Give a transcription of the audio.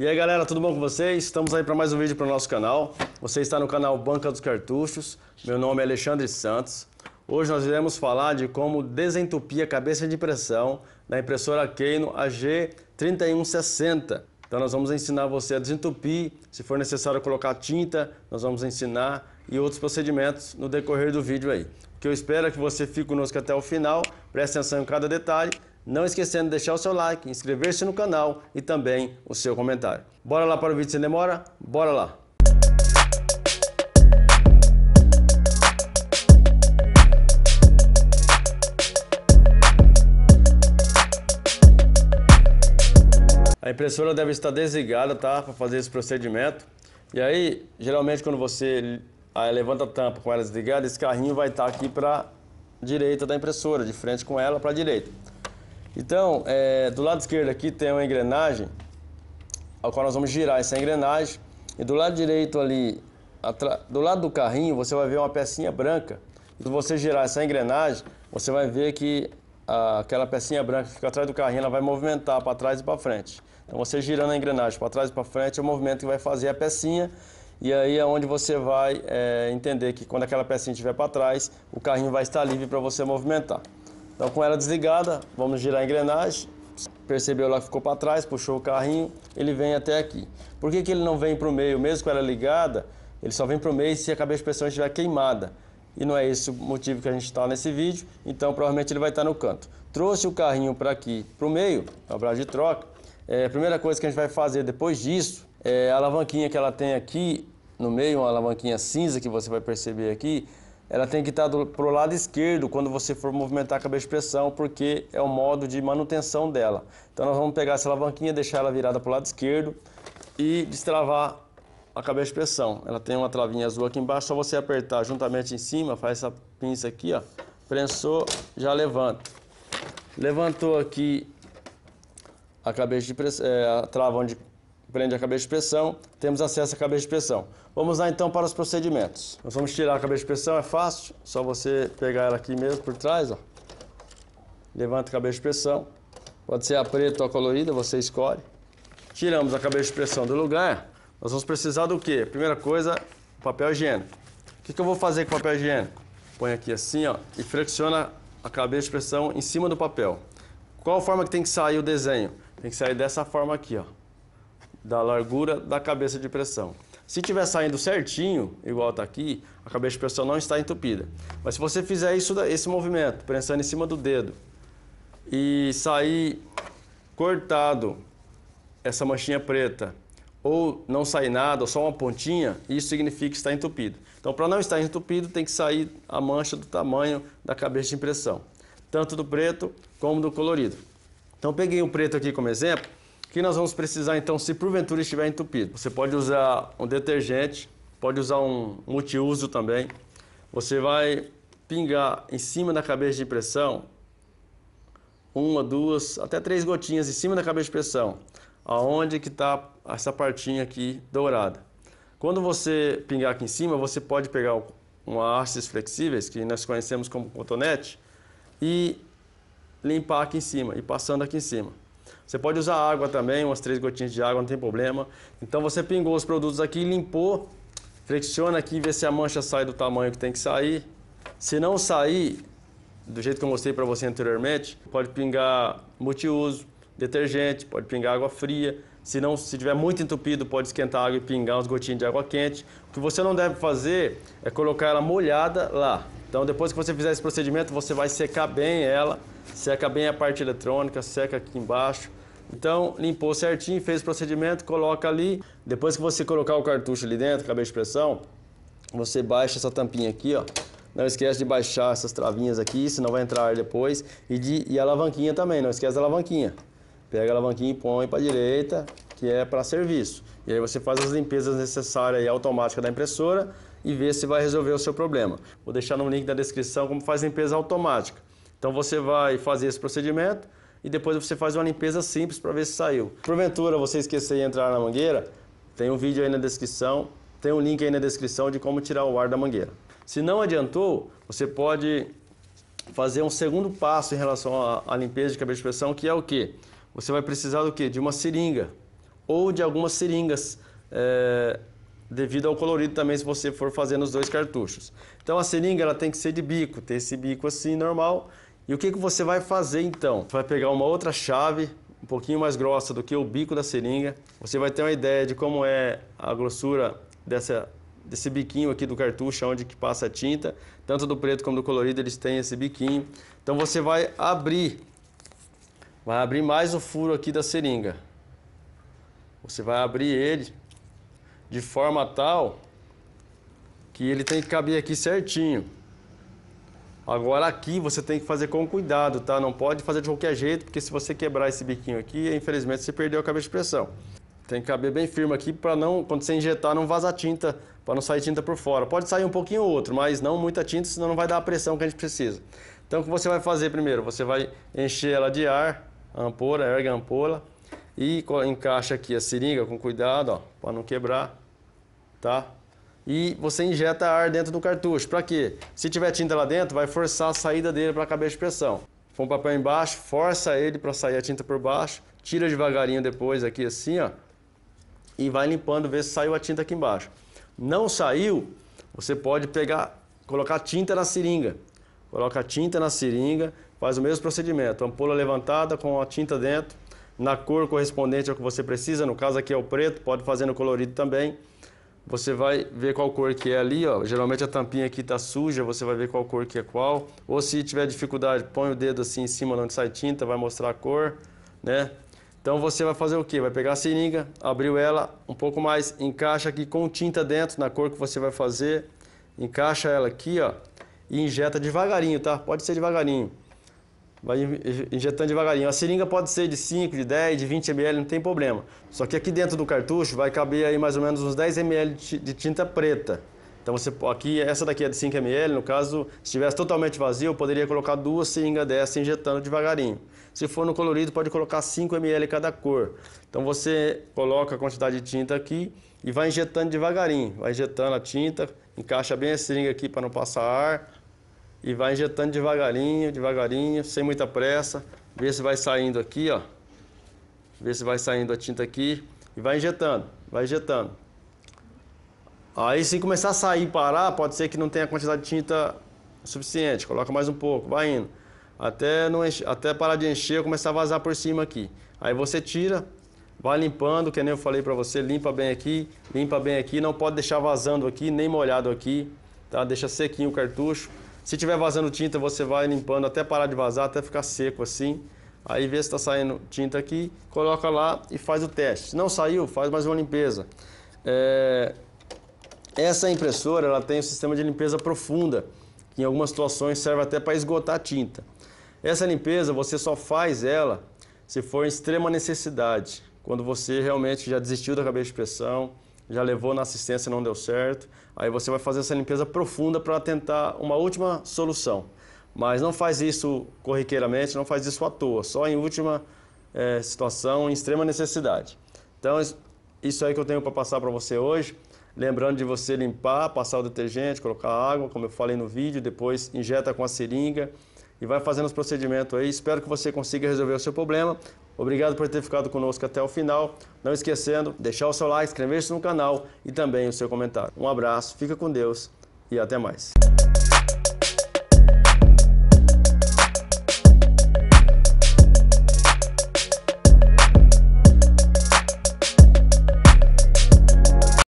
E aí galera, tudo bom com vocês? Estamos aí para mais um vídeo para o nosso canal. Você está no canal Banca dos Cartuchos. Meu nome é Alexandre Santos. Hoje nós iremos falar de como desentupir a cabeça de impressão da impressora Keino AG3160. Então nós vamos ensinar você a desentupir, se for necessário colocar tinta, nós vamos ensinar e outros procedimentos no decorrer do vídeo aí. O que eu espero é que você fique conosco até o final, preste atenção em cada detalhe não esquecendo de deixar o seu like, inscrever-se no canal e também o seu comentário. Bora lá para o vídeo sem demora? Bora lá! A impressora deve estar desligada, tá? Para fazer esse procedimento. E aí, geralmente quando você aí ah, levanta a tampa com ela desligada, esse carrinho vai estar aqui para direita da impressora, de frente com ela para direita. Então, é, do lado esquerdo aqui tem uma engrenagem, ao qual nós vamos girar essa engrenagem. E do lado direito ali, do lado do carrinho, você vai ver uma pecinha branca. Quando você girar essa engrenagem, você vai ver que a, aquela pecinha branca que fica atrás do carrinho, ela vai movimentar para trás e para frente. Então, você girando a engrenagem para trás e para frente, é o movimento que vai fazer a pecinha. E aí é onde você vai é, entender que quando aquela pecinha estiver para trás, o carrinho vai estar livre para você movimentar. Então com ela desligada, vamos girar a engrenagem. Percebeu lá que ficou para trás, puxou o carrinho, ele vem até aqui. Por que, que ele não vem para o meio mesmo com ela ligada? Ele só vem para o meio se a cabeça de pressão estiver queimada. E não é esse o motivo que a gente está nesse vídeo, então provavelmente ele vai estar tá no canto. Trouxe o carrinho para aqui, para é o meio, braço de troca. É, a primeira coisa que a gente vai fazer depois disso, é a alavanquinha que ela tem aqui no meio, uma alavanquinha cinza que você vai perceber aqui, ela tem que estar para pro lado esquerdo quando você for movimentar a cabeça de pressão, porque é o modo de manutenção dela. Então nós vamos pegar essa alavanquinha, deixar ela virada para o lado esquerdo e destravar a cabeça de pressão. Ela tem uma travinha azul aqui embaixo, só você apertar juntamente em cima, faz essa pinça aqui, ó, prensou, já levanta. Levantou aqui a cabeça de pressão, é, a trava onde prende a cabeça de pressão, temos acesso à cabeça de pressão. Vamos lá então para os procedimentos. Nós vamos tirar a cabeça de pressão, é fácil, só você pegar ela aqui mesmo por trás, ó. Levanta a cabeça de pressão. Pode ser a preta ou a colorida, você escolhe. Tiramos a cabeça de pressão do lugar. Nós vamos precisar do quê? Primeira coisa, papel higiênico. O que, eu vou fazer com o papel higiênico? Põe aqui assim, ó, e flexiona a cabeça de pressão em cima do papel. Qual forma que tem que sair o desenho? Tem que sair dessa forma aqui, ó da largura da cabeça de pressão. Se estiver saindo certinho, igual está aqui, a cabeça de pressão não está entupida. Mas se você fizer isso, esse movimento, prensando em cima do dedo, e sair cortado essa manchinha preta, ou não sair nada, ou só uma pontinha, isso significa que está entupido. Então, para não estar entupido, tem que sair a mancha do tamanho da cabeça de impressão, tanto do preto como do colorido. Então, peguei o preto aqui como exemplo, o que nós vamos precisar então se porventura estiver entupido? Você pode usar um detergente, pode usar um multiuso também. Você vai pingar em cima da cabeça de pressão uma, duas, até três gotinhas em cima da cabeça de pressão, aonde que está essa partinha aqui dourada. Quando você pingar aqui em cima, você pode pegar uma hastes flexíveis, que nós conhecemos como cotonete, e limpar aqui em cima, e passando aqui em cima. Você pode usar água também, umas três gotinhas de água, não tem problema. Então você pingou os produtos aqui, limpou, flexiona aqui, vê se a mancha sai do tamanho que tem que sair. Se não sair, do jeito que eu mostrei para você anteriormente, pode pingar multiuso, detergente, pode pingar água fria. Se não, se tiver muito entupido, pode esquentar a água e pingar umas gotinhas de água quente. O que você não deve fazer é colocar ela molhada lá. Então, depois que você fizer esse procedimento, você vai secar bem ela seca bem a parte eletrônica, seca aqui embaixo. Então, limpou certinho, fez o procedimento, coloca ali. Depois que você colocar o cartucho ali dentro, cabeça de pressão, você baixa essa tampinha aqui, ó. Não esquece de baixar essas travinhas aqui, senão vai entrar ar depois. E, de, e a alavanquinha também, não esquece da alavanquinha. Pega a alavanquinha e põe para direita, que é para serviço. E aí você faz as limpezas necessárias e automáticas da impressora e vê se vai resolver o seu problema. Vou deixar no link da descrição como faz limpeza automática. Então você vai fazer esse procedimento e depois você faz uma limpeza simples para ver se saiu. Porventura você esquecer de entrar na mangueira, tem um vídeo aí na descrição, tem um link aí na descrição de como tirar o ar da mangueira. Se não adiantou, você pode fazer um segundo passo em relação à limpeza de cabeça de pressão, que é o que? Você vai precisar do que? De uma seringa ou de algumas seringas, é, devido ao colorido também, se você for fazendo os dois cartuchos. Então a seringa ela tem que ser de bico, ter esse bico assim normal e o que, que você vai fazer então? Vai pegar uma outra chave, um pouquinho mais grossa do que o bico da seringa. Você vai ter uma ideia de como é a grossura dessa, desse biquinho aqui do cartucho, onde que passa a tinta. Tanto do preto como do colorido eles têm esse biquinho. Então você vai abrir, vai abrir mais o furo aqui da seringa. Você vai abrir ele de forma tal que ele tem que caber aqui certinho. Agora aqui você tem que fazer com cuidado, tá? Não pode fazer de qualquer jeito, porque se você quebrar esse biquinho aqui, infelizmente você perdeu a cabeça de pressão. Tem que caber bem firme aqui para não, quando você injetar, não vazar tinta, para não sair tinta por fora. Pode sair um pouquinho ou outro, mas não muita tinta, senão não vai dar a pressão que a gente precisa. Então o que você vai fazer primeiro? Você vai encher ela de ar, a ampola, erga a ampola, e encaixa aqui a seringa com cuidado, ó, para não quebrar, tá? e você injeta ar dentro do cartucho. Para quê? Se tiver tinta lá dentro, vai forçar a saída dele para a cabeça de pressão. Põe um papel embaixo, força ele para sair a tinta por baixo, tira devagarinho depois aqui assim, ó, e vai limpando, ver se saiu a tinta aqui embaixo. Não saiu, você pode pegar, colocar tinta na seringa. Coloca a tinta na seringa, faz o mesmo procedimento, ampola levantada com a tinta dentro, na cor correspondente ao que você precisa, no caso aqui é o preto, pode fazer no colorido também você vai ver qual cor que é ali, ó. Geralmente a tampinha aqui tá suja, você vai ver qual cor que é qual. Ou se tiver dificuldade, põe o dedo assim em cima onde sai tinta, vai mostrar a cor, né? Então você vai fazer o quê? Vai pegar a seringa, abriu ela um pouco mais, encaixa aqui com tinta dentro, na cor que você vai fazer, encaixa ela aqui, ó, e injeta devagarinho, tá? Pode ser devagarinho vai injetando devagarinho. A seringa pode ser de 5, de 10, de 20 ml, não tem problema. Só que aqui dentro do cartucho vai caber aí mais ou menos uns 10 ml de tinta preta. Então você aqui essa daqui é de 5 ml, no caso, se estivesse totalmente vazio, eu poderia colocar duas seringas dessa injetando devagarinho. Se for no colorido, pode colocar 5 ml cada cor. Então você coloca a quantidade de tinta aqui e vai injetando devagarinho, vai injetando a tinta, encaixa bem a seringa aqui para não passar ar e vai injetando devagarinho, devagarinho, sem muita pressa. Vê se vai saindo aqui, ó. Vê se vai saindo a tinta aqui e vai injetando, vai injetando. Aí se começar a sair e parar, pode ser que não tenha quantidade de tinta suficiente. Coloca mais um pouco, vai indo. Até, não até parar de encher, começar a vazar por cima aqui. Aí você tira, vai limpando, que nem eu falei para você, limpa bem aqui, limpa bem aqui, não pode deixar vazando aqui, nem molhado aqui, tá? Deixa sequinho o cartucho. Se tiver vazando tinta, você vai limpando até parar de vazar, até ficar seco assim. Aí vê se está saindo tinta aqui, coloca lá e faz o teste. Se não saiu, faz mais uma limpeza. É... Essa impressora ela tem um sistema de limpeza profunda, que em algumas situações serve até para esgotar a tinta. Essa limpeza você só faz ela se for em extrema necessidade, quando você realmente já desistiu da cabeça de pressão, já levou na assistência não deu certo. Aí você vai fazer essa limpeza profunda para tentar uma última solução. Mas não faz isso corriqueiramente, não faz isso à toa, só em última é, situação, em extrema necessidade. Então, isso aí que eu tenho para passar para você hoje. Lembrando de você limpar, passar o detergente, colocar água, como eu falei no vídeo, depois injeta com a seringa e vai fazendo os procedimentos aí. Espero que você consiga resolver o seu problema. Obrigado por ter ficado conosco até o final. Não esquecendo, deixar o seu like, inscrever-se no canal e também o seu comentário. Um abraço, fica com Deus e até mais.